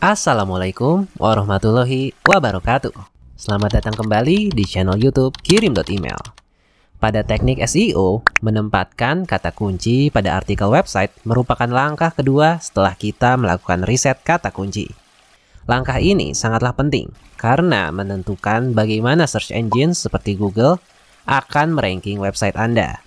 Assalamualaikum warahmatullahi wabarakatuh. Selamat datang kembali di channel YouTube Kirim.email. Pada teknik SEO, menempatkan kata kunci pada artikel website merupakan langkah kedua setelah kita melakukan riset kata kunci. Langkah ini sangatlah penting karena menentukan bagaimana search engine seperti Google akan meranking website Anda.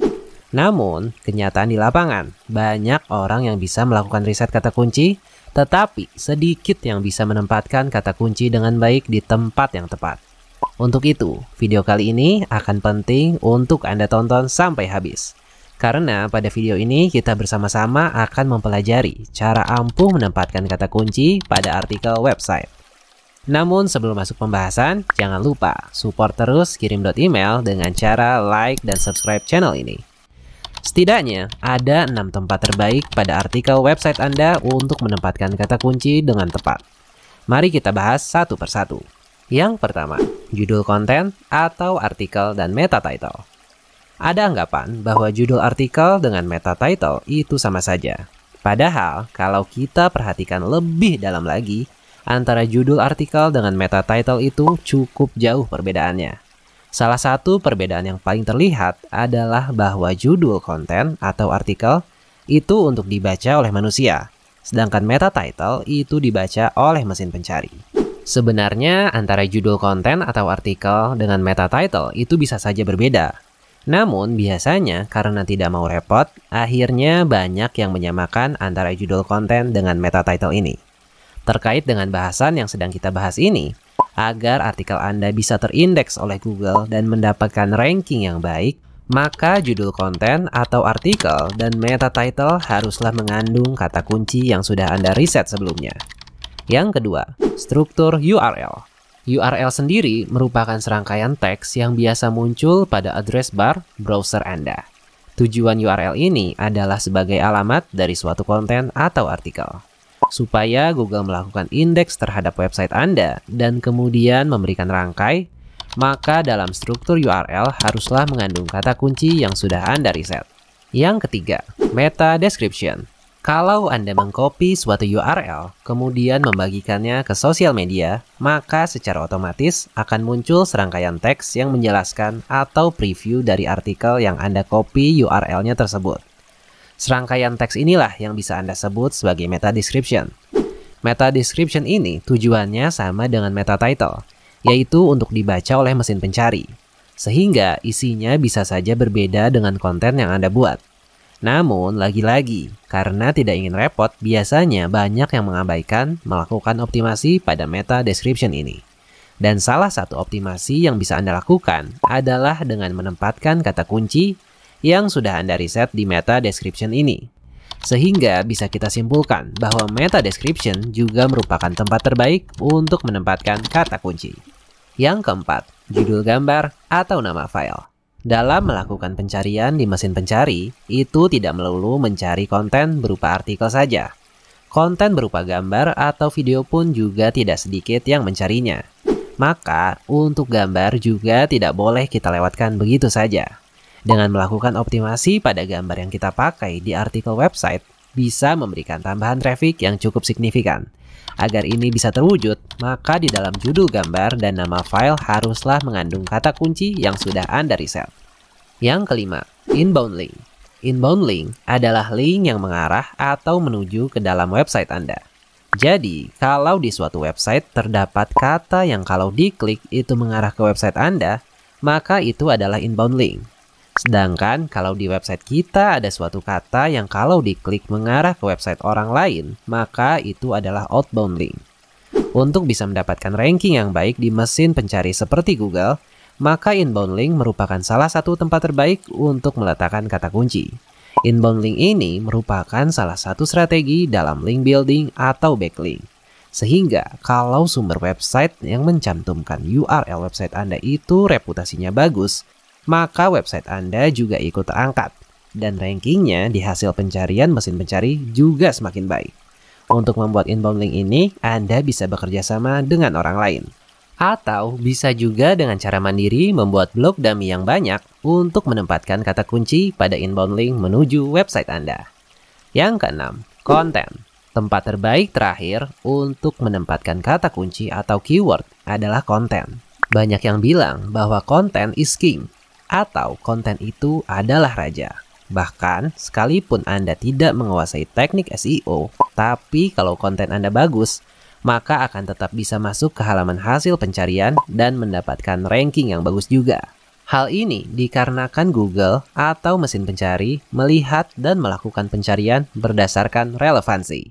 Namun, kenyataan di lapangan, banyak orang yang bisa melakukan riset kata kunci tetapi sedikit yang bisa menempatkan kata kunci dengan baik di tempat yang tepat. Untuk itu, video kali ini akan penting untuk Anda tonton sampai habis. Karena pada video ini kita bersama-sama akan mempelajari cara ampuh menempatkan kata kunci pada artikel website. Namun sebelum masuk pembahasan, jangan lupa support terus kirim email dengan cara like dan subscribe channel ini. Setidaknya, ada enam tempat terbaik pada artikel website Anda untuk menempatkan kata kunci dengan tepat. Mari kita bahas satu persatu. Yang pertama, judul konten atau artikel dan meta title. Ada anggapan bahwa judul artikel dengan meta title itu sama saja. Padahal, kalau kita perhatikan lebih dalam lagi, antara judul artikel dengan meta title itu cukup jauh perbedaannya. Salah satu perbedaan yang paling terlihat adalah bahwa judul konten atau artikel itu untuk dibaca oleh manusia, sedangkan meta title itu dibaca oleh mesin pencari. Sebenarnya antara judul konten atau artikel dengan meta title itu bisa saja berbeda. Namun biasanya karena tidak mau repot, akhirnya banyak yang menyamakan antara judul konten dengan meta title ini. Terkait dengan bahasan yang sedang kita bahas ini, agar artikel Anda bisa terindeks oleh Google dan mendapatkan ranking yang baik, maka judul konten atau artikel dan meta title haruslah mengandung kata kunci yang sudah Anda riset sebelumnya. Yang kedua, struktur URL. URL sendiri merupakan serangkaian teks yang biasa muncul pada address bar browser Anda. Tujuan URL ini adalah sebagai alamat dari suatu konten atau artikel supaya Google melakukan indeks terhadap website Anda dan kemudian memberikan rangkai, maka dalam struktur URL haruslah mengandung kata kunci yang sudah Anda riset. Yang ketiga, meta description. Kalau Anda mengcopy suatu URL, kemudian membagikannya ke sosial media, maka secara otomatis akan muncul serangkaian teks yang menjelaskan atau preview dari artikel yang Anda copy URL-nya tersebut. Serangkaian teks inilah yang bisa Anda sebut sebagai meta description. Meta description ini tujuannya sama dengan meta title, yaitu untuk dibaca oleh mesin pencari. Sehingga isinya bisa saja berbeda dengan konten yang Anda buat. Namun, lagi-lagi, karena tidak ingin repot, biasanya banyak yang mengabaikan melakukan optimasi pada meta description ini. Dan salah satu optimasi yang bisa Anda lakukan adalah dengan menempatkan kata kunci yang sudah Anda riset di meta description ini. Sehingga bisa kita simpulkan bahwa meta description juga merupakan tempat terbaik untuk menempatkan kata kunci. Yang keempat, judul gambar atau nama file. Dalam melakukan pencarian di mesin pencari, itu tidak melulu mencari konten berupa artikel saja. Konten berupa gambar atau video pun juga tidak sedikit yang mencarinya. Maka, untuk gambar juga tidak boleh kita lewatkan begitu saja. Dengan melakukan optimasi pada gambar yang kita pakai di artikel website, bisa memberikan tambahan traffic yang cukup signifikan. Agar ini bisa terwujud, maka di dalam judul gambar dan nama file haruslah mengandung kata kunci yang sudah Anda riset. Yang kelima, inbound link. Inbound link adalah link yang mengarah atau menuju ke dalam website Anda. Jadi, kalau di suatu website terdapat kata yang kalau diklik itu mengarah ke website Anda, maka itu adalah inbound link. Sedangkan kalau di website kita ada suatu kata yang kalau diklik mengarah ke website orang lain, maka itu adalah outbound link. Untuk bisa mendapatkan ranking yang baik di mesin pencari seperti Google, maka inbound link merupakan salah satu tempat terbaik untuk meletakkan kata kunci. Inbound link ini merupakan salah satu strategi dalam link building atau backlink. Sehingga kalau sumber website yang mencantumkan URL website Anda itu reputasinya bagus, maka website Anda juga ikut terangkat dan rankingnya di hasil pencarian mesin pencari juga semakin baik. Untuk membuat inbound link ini, Anda bisa bekerja sama dengan orang lain. Atau bisa juga dengan cara mandiri membuat blog dummy yang banyak untuk menempatkan kata kunci pada inbound link menuju website Anda. Yang keenam, konten. Tempat terbaik terakhir untuk menempatkan kata kunci atau keyword adalah konten. Banyak yang bilang bahwa konten is king, atau konten itu adalah raja. Bahkan, sekalipun Anda tidak menguasai teknik SEO, tapi kalau konten Anda bagus, maka akan tetap bisa masuk ke halaman hasil pencarian dan mendapatkan ranking yang bagus juga. Hal ini dikarenakan Google atau mesin pencari melihat dan melakukan pencarian berdasarkan relevansi.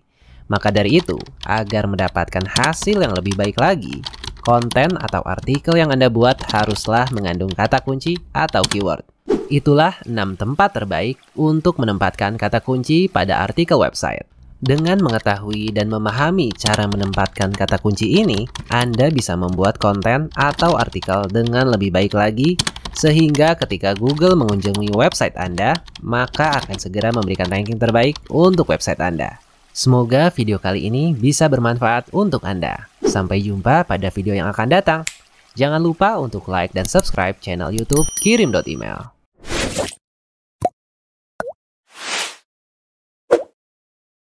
Maka dari itu, agar mendapatkan hasil yang lebih baik lagi, Konten atau artikel yang Anda buat haruslah mengandung kata kunci atau keyword. Itulah 6 tempat terbaik untuk menempatkan kata kunci pada artikel website. Dengan mengetahui dan memahami cara menempatkan kata kunci ini, Anda bisa membuat konten atau artikel dengan lebih baik lagi sehingga ketika Google mengunjungi website Anda, maka akan segera memberikan ranking terbaik untuk website Anda. Semoga video kali ini bisa bermanfaat untuk Anda. Sampai jumpa pada video yang akan datang. Jangan lupa untuk like dan subscribe channel YouTube Kirim.email.